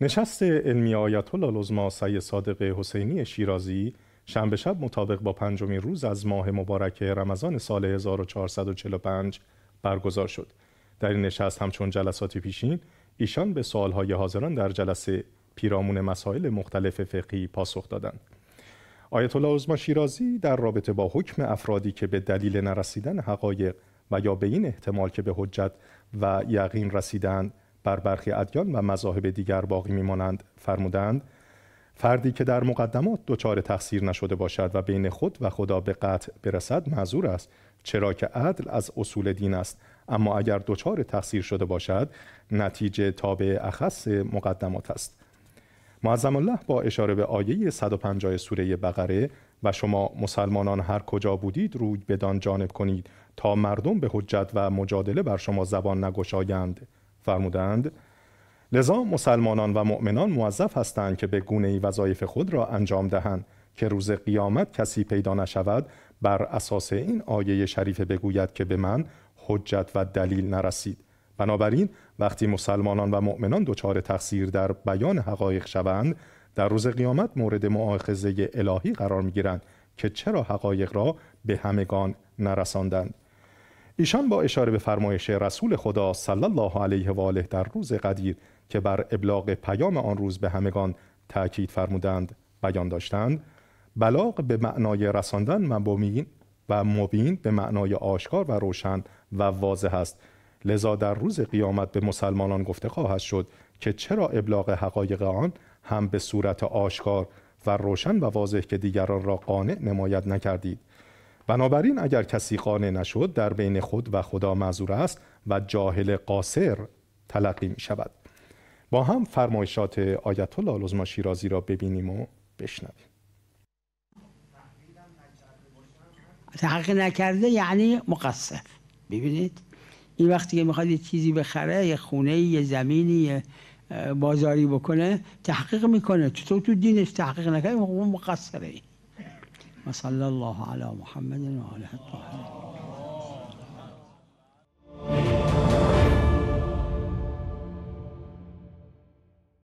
نشست علمی آیت الله العظما سید صادق حسینی شیرازی شنبه شب مطابق با پنجمین روز از ماه مبارک رمضان سال 1445 برگزار شد. در این نشست همچون جلسات پیشین ایشان به سوالهای حاضران در جلسه پیرامون مسائل مختلف فقهی پاسخ دادند. آیت الله عظما شیرازی در رابطه با حکم افرادی که به دلیل نرسیدن حقایق و یا به این احتمال که به حجت و یقین رسیدند بر برخی ادیان و مذاهب دیگر باقی میمانند فرمودند فردی که در مقدمات دچار تقصیر نشده باشد و بین خود و خدا به قطع برسد معذور است چرا که عدل از اصول دین است اما اگر دچار تقصیر شده باشد نتیجه تابع اخص مقدمات است معظم الله با اشاره به آیه 150 سوره بقره و شما مسلمانان هر کجا بودید روی بدان جانب کنید تا مردم به حجت و مجادله بر شما زبان نگشایند فرمودند لذا مسلمانان و مؤمنان موظف هستند که به گونه ای وظایف خود را انجام دهند که روز قیامت کسی پیدا نشود بر اساس این آیه شریفه بگوید که به من حجت و دلیل نرسید بنابراین وقتی مسلمانان و مؤمنان دچار تقصیر در بیان حقایق شوند در روز قیامت مورد معاخذه الهی قرار میگیرند که چرا حقایق را به همگان نرساندند ایشان با اشاره به فرمایش رسول خدا صلی الله علیه و آله در روز قدیر که بر ابلاغ پیام آن روز به همگان تاکید فرمودند بیان داشتند بلاغ به معنای رساندن مبین و مبین به معنای آشکار و روشن و واضح است لذا در روز قیامت به مسلمانان گفته خواهد شد که چرا ابلاغ حقایق آن هم به صورت آشکار و روشن و واضح که دیگران را قانع نماید نکردید بنابراین اگر کسی قانع نشد در بین خود و خدا معذور است و جاهل قاصر تلقی می شود با هم فرمایشات آیت الله لزما شیرازی را ببینیم و بشنویم تحقیق نکرده یعنی مقصر ببینید این وقتی که میخواد یه چیزی بخره یه خونه یه زمینی یه بازاری بکنه تحقیق میکنه چطور تو دینش تحقیق نکنه خب مقصره وصلى الله على محمد وعلى اله الطاهرين